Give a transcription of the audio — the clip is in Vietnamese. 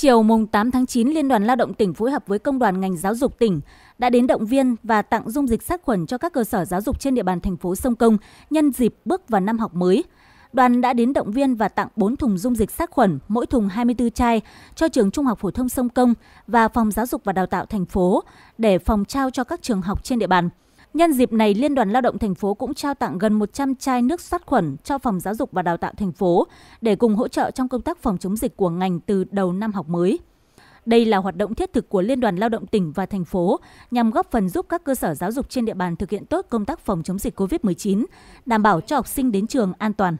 Chiều mùng 8 tháng 9, Liên đoàn Lao động tỉnh phối hợp với Công đoàn ngành giáo dục tỉnh đã đến động viên và tặng dung dịch sát khuẩn cho các cơ sở giáo dục trên địa bàn thành phố Sông Công nhân dịp bước vào năm học mới. Đoàn đã đến động viên và tặng 4 thùng dung dịch sát khuẩn, mỗi thùng 24 chai cho trường Trung học phổ thông Sông Công và phòng giáo dục và đào tạo thành phố để phòng trao cho các trường học trên địa bàn. Nhân dịp này, Liên đoàn Lao động thành phố cũng trao tặng gần 100 chai nước sát khuẩn cho Phòng Giáo dục và Đào tạo thành phố để cùng hỗ trợ trong công tác phòng chống dịch của ngành từ đầu năm học mới. Đây là hoạt động thiết thực của Liên đoàn Lao động tỉnh và thành phố nhằm góp phần giúp các cơ sở giáo dục trên địa bàn thực hiện tốt công tác phòng chống dịch COVID-19, đảm bảo cho học sinh đến trường an toàn.